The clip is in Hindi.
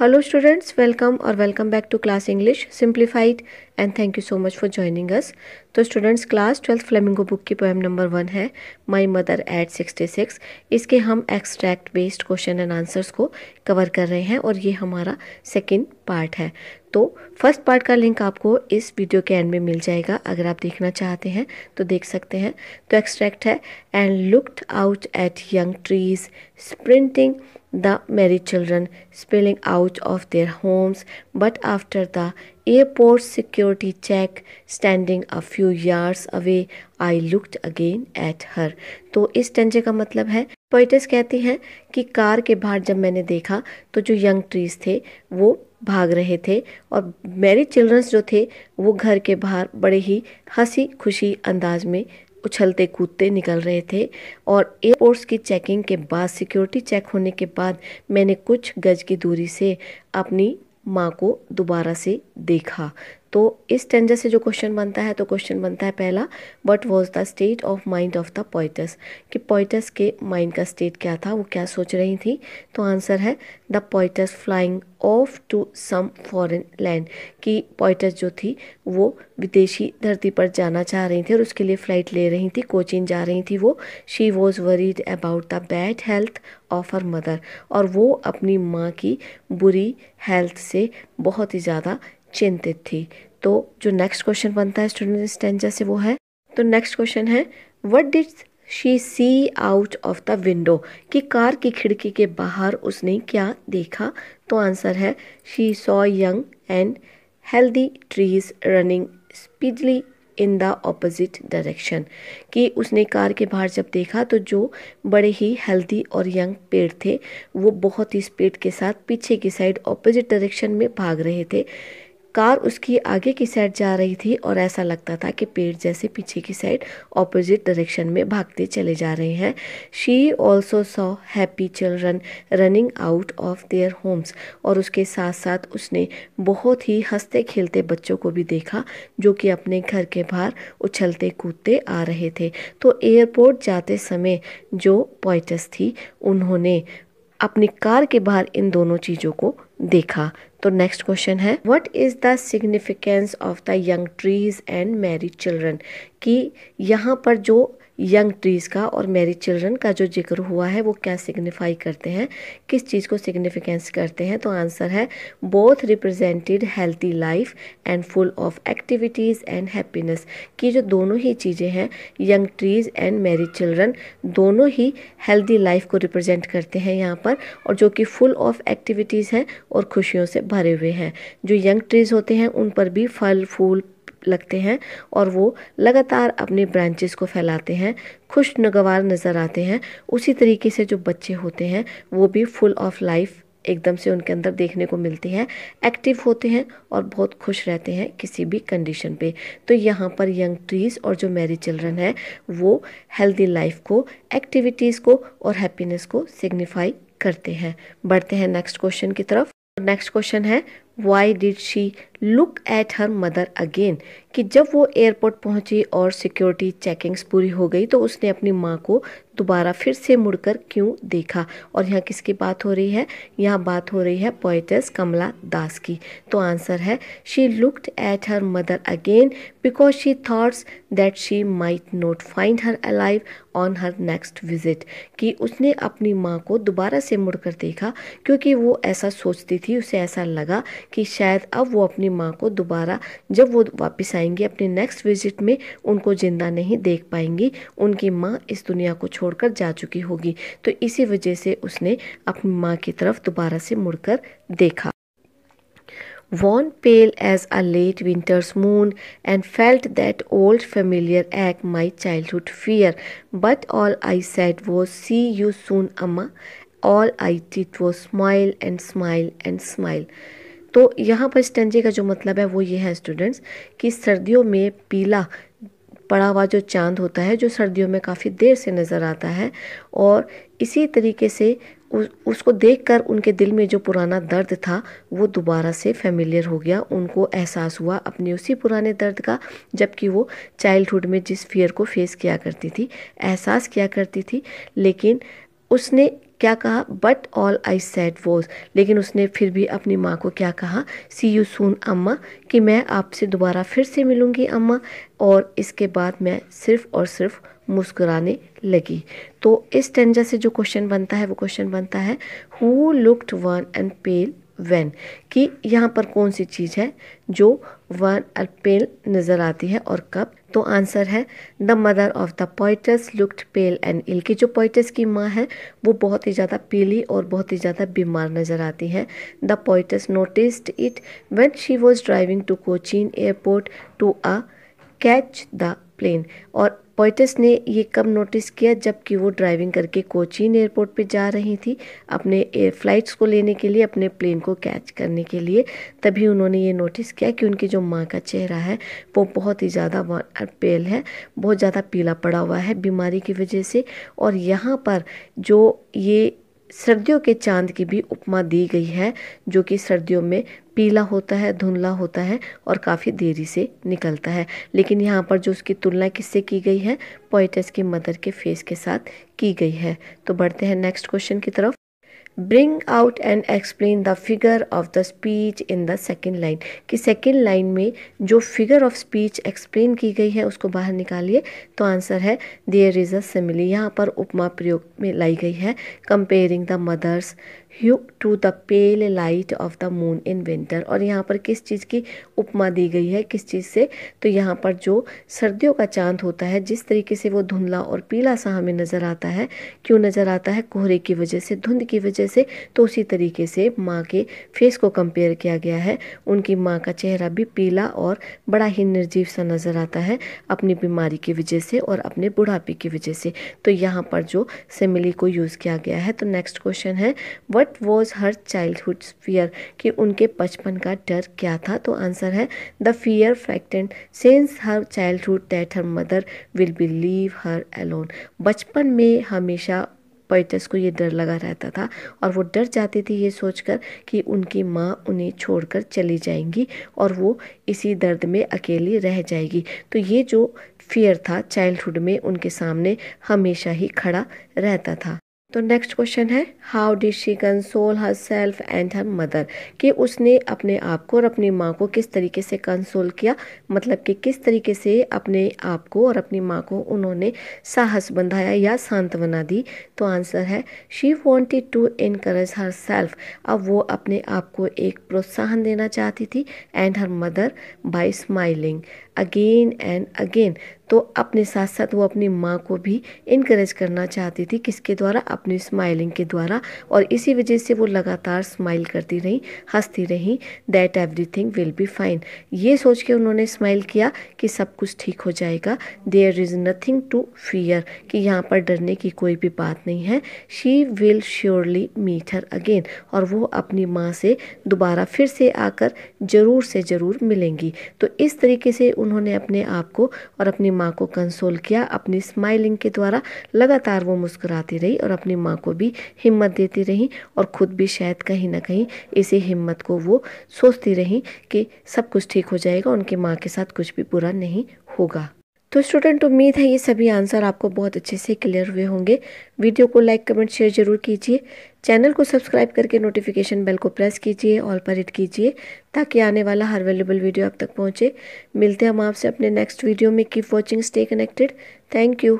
Hello students, welcome or welcome back to class English simplified. And thank you so much for joining us तो students class twelfth Flamingo book की पोएम नंबर वन है my mother at sixty six इसके हम extract based question and answers को कवर कर रहे हैं और ये हमारा सेकेंड पार्ट है तो फर्स्ट पार्ट का लिंक आपको इस वीडियो के एंड में मिल जाएगा अगर आप देखना चाहते हैं तो देख सकते हैं तो एक्सट्रैक्ट है and looked out at young trees sprinting the merry children spilling out of their homes but after the airport security check standing a few yards away I looked again at her तो इस टेंजे का मतलब है पोइटस kehti हैं कि कार के बाहर जब मैंने देखा तो जो यंग ट्रीज थे वो भाग रहे थे और मेरे चिल्ड्रंस जो थे वो घर के बाहर बड़े ही हंसी खुशी अंदाज में उछलते कूदते निकल रहे थे और एयरपोर्ट्स की चेकिंग के बाद सिक्योरिटी चेक होने के बाद मैंने कुछ गज की दूरी से अपनी माँ को दोबारा से देखा तो इस टेंजर से जो क्वेश्चन बनता है तो क्वेश्चन बनता है पहला what was the state of mind of the poetess कि पोइटस के माइंड का स्टेट क्या था वो क्या सोच रही थी तो आंसर है the poetess flying off to some foreign land कि पोइटस जो थी वो विदेशी धरती पर जाना चाह रही थी और उसके लिए फ़्लाइट ले रही थी कोचिन जा रही थी वो she was worried about the bad health of her mother और वो अपनी माँ की बुरी हेल्थ से बहुत ही ज़्यादा चिंतित थी तो जो नेक्स्ट क्वेश्चन बनता है स्टूडेंट स्टेंजा से वो है तो नेक्स्ट क्वेश्चन है what did she see out of the window कि कार की खिड़की के बाहर उसने क्या देखा तो आंसर है she saw young and healthy trees running speedly in the opposite direction कि उसने कार के बाहर जब देखा तो जो बड़े ही हेल्दी और यंग पेड़ थे वो बहुत ही स्पीड के साथ पीछे की साइड ऑपोजिट डायरेक्शन में भाग रहे थे कार उसकी आगे की साइड जा रही थी और ऐसा लगता था कि पेड़ जैसे पीछे की साइड ऑपोजिट डायरेक्शन में भागते चले जा रहे हैं she also saw happy children running out of their homes और उसके साथ साथ उसने बहुत ही हंसते खेलते बच्चों को भी देखा जो कि अपने घर के बाहर उछलते कूदते आ रहे थे तो एयरपोर्ट जाते समय जो पॉइटस थी उन्होंने अपनी कार के बाहर इन दोनों चीज़ों को देखा तो नेक्स्ट क्वेश्चन है what is the significance of the young trees and married children कि यहाँ पर जो यंग ट्रीज़ का और मेरी चिल्ड्रन का जो जिक्र हुआ है वो क्या सिग्निफाई करते हैं किस चीज़ को सिग्निफिकेंस करते हैं तो आंसर है both represented healthy life and full of activities and happiness कि जो दोनों ही चीज़ें हैं young trees and merry children दोनों ही हेल्दी लाइफ को रिप्रेजेंट करते हैं यहाँ पर और जो कि फुल ऑफ एक्टिविटीज़ हैं और खुशियों से भरे हुए हैं जो यंग ट्रीज़ होते हैं उन पर भी फल फूल लगते हैं और वो लगातार अपने ब्रांचेस को फैलाते हैं खुशनगवार नज़र आते हैं उसी तरीके से जो बच्चे होते हैं वो भी फुल ऑफ लाइफ एकदम से उनके अंदर देखने को मिलती है एक्टिव होते हैं और बहुत खुश रहते हैं किसी भी कंडीशन पे तो यहाँ पर यंग ट्रीज़ और जो मैरी चिल्ड्रन है वो हेल्दी लाइफ को एक्टिविटीज़ को और हैप्पीनेस को सिग्निफाई करते हैं बढ़ते हैं नेक्स्ट क्वेश्चन की तरफ नेक्स्ट क्वेश्चन है Why did she look at her mother again? कि जब वो एयरपोर्ट पहुंची और सिक्योरिटी चेकिंग्स पूरी हो गई तो उसने अपनी माँ को दोबारा फिर से मुड़कर क्यों देखा और यहाँ किसकी बात हो रही है यहाँ बात हो रही है पोइटस कमला दास की तो आंसर है she looked at her mother again because she thoughts that she might not find her alive on her next visit कि उसने अपनी माँ को दोबारा से मुड़कर देखा क्योंकि वो ऐसा सोचती थी उसे ऐसा लगा कि शायद अब वो अपनी माँ को दोबारा जब वो वापस आएंगी अपने नेक्स्ट विजिट में उनको जिंदा नहीं देख पाएंगी उनकी माँ इस दुनिया को छोड़कर जा चुकी होगी तो इसी वजह से उसने अपनी माँ की तरफ दोबारा से मुड़कर देखा wan pale as a late winter's moon and felt that old familiar एक्ट my childhood fear but all I said was see you soon Amma all I did was smile and smile and smile तो यहाँ पर स्टेंजे का जो मतलब है वो ये है स्टूडेंट्स कि सर्दियों में पीला पड़ा हुआ जो चांद होता है जो सर्दियों में काफ़ी देर से नज़र आता है और इसी तरीके से उस, उसको देखकर उनके दिल में जो पुराना दर्द था वो दोबारा से फेमिलियर हो गया उनको एहसास हुआ अपने उसी पुराने दर्द का जबकि वो चाइल्डहुड में जिस फियर को फेस किया करती थी एहसास किया करती थी लेकिन उसने क्या कहा but all I said was लेकिन उसने फिर भी अपनी माँ को क्या कहा सी यू सून अम्मा कि मैं आपसे दोबारा फिर से मिलूँगी अम्मा और इसके बाद मैं सिर्फ़ और सिर्फ मुस्कुराने लगी तो इस टेंजा से जो क्वेश्चन बनता है वो क्वेश्चन बनता है who looked wan and pale when कि यहाँ पर कौन सी चीज़ है जो वन पेल नज़र आती है और कब तो आंसर है the mother of the poetess looked pale and ill की जो पोइटस की माँ है वो बहुत ही ज़्यादा पीली और बहुत ही ज़्यादा बीमार नज़र आती है the poetess noticed it when she was driving to Cochin airport to a catch the plane और पोइटस ने ये कब नोटिस किया जबकि वो ड्राइविंग करके कोचीन एयरपोर्ट पे जा रही थी अपने फ्लाइट्स को लेने के लिए अपने प्लेन को कैच करने के लिए तभी उन्होंने ये नोटिस किया कि उनकी जो माँ का चेहरा है वो बहुत ही ज़्यादा पेल है बहुत ज़्यादा पीला पड़ा हुआ है बीमारी की वजह से और यहाँ पर जो ये सर्दियों के चांद की भी उपमा दी गई है जो कि सर्दियों में पीला होता है धुंधला होता है और काफ़ी देरी से निकलता है लेकिन यहाँ पर जो उसकी तुलना किससे की गई है पोइटस की मदर के फेस के साथ की गई है तो बढ़ते हैं नेक्स्ट क्वेश्चन की तरफ bring out and explain the figure of the speech in the second line कि सेकेंड लाइन में जो फिगर ऑफ स्पीच एक्सप्लेन की गई है उसको बाहर निकालिए तो आंसर है देयर इज़ अ सिमिली यहाँ पर उपमा प्रयोग में लाई गई है comparing the mother's hue to the pale light of the moon in winter और यहाँ पर किस चीज़ की उपमा दी गई है किस चीज़ से तो यहाँ पर जो सर्दियों का चांद होता है जिस तरीके से वो धुंधला और पीला सा हमें नज़र आता है क्यों नज़र आता है कोहरे की वजह से धुंध की वजह से तो उसी तरीके से माँ के फेस को कंपेयर किया गया है उनकी माँ का चेहरा भी पीला और बड़ा ही निर्जीव सा नज़र आता है अपनी बीमारी की वजह से और अपने बुढ़ापे की वजह से तो यहाँ पर जो सिमिली को यूज़ किया गया है तो नेक्स्ट क्वेश्चन है what was her childhood fear कि उनके बचपन का डर क्या था तो आंसर है द फियर फैक्टेंट sense her childhood that her mother will believe her alone बचपन में हमेशा पॉइटस को ये डर लगा रहता था और वो डर जाती थी ये सोचकर कि उनकी माँ उन्हें छोड़कर चली जाएंगी और वो इसी दर्द में अकेली रह जाएगी तो ये जो फियर था चाइल्डहुड में उनके सामने हमेशा ही खड़ा रहता था तो नेक्स्ट क्वेश्चन है how did she console her self and her mother कि उसने अपने आप को और अपनी माँ को किस तरीके से कंसोल किया मतलब कि किस तरीके से अपने आप को और अपनी माँ को उन्होंने साहस बंधाया या सांत्वना दी तो आंसर है she wanted to encourage her self अब वो अपने आप को एक प्रोत्साहन देना चाहती थी and her mother by smiling again and again तो अपने साथ साथ वो अपनी माँ को भी इनक्रेज करना चाहती थी किसके द्वारा अपनी स्माइलिंग के द्वारा और इसी वजह से वो लगातार स्माइल करती रहीं हंसती रहीं that everything will be fine ये सोच के उन्होंने स्माइल किया कि सब कुछ ठीक हो जाएगा there is nothing to fear कि यहाँ पर डरने की कोई भी बात नहीं है she will surely meet her again और वो अपनी माँ से दोबारा फिर से आकर ज़रूर से ज़रूर मिलेंगी तो इस तरीके से उन्होंने अपने आप को और अपनी माँ को कंसोल किया अपनी स्माइलिंग के द्वारा लगातार वो मुस्कुराती रही और अपनी माँ को भी हिम्मत देती रही और ख़ुद भी शायद कहीं ना कहीं इसी हिम्मत को वो सोचती रही कि सब कुछ ठीक हो जाएगा उनकी माँ के साथ कुछ भी बुरा नहीं होगा तो स्टूडेंट उम्मीद है ये सभी आंसर आपको बहुत अच्छे से क्लियर हुए होंगे वीडियो को लाइक कमेंट शेयर जरूर कीजिए चैनल को सब्सक्राइब करके नोटिफिकेशन बेल को प्रेस कीजिए ऑल पर हिट कीजिए ताकि आने वाला हर अवेलेबल वीडियो आप तक पहुँचे मिलते हैं हम आपसे अपने नेक्स्ट वीडियो में keep watching stay connected thank you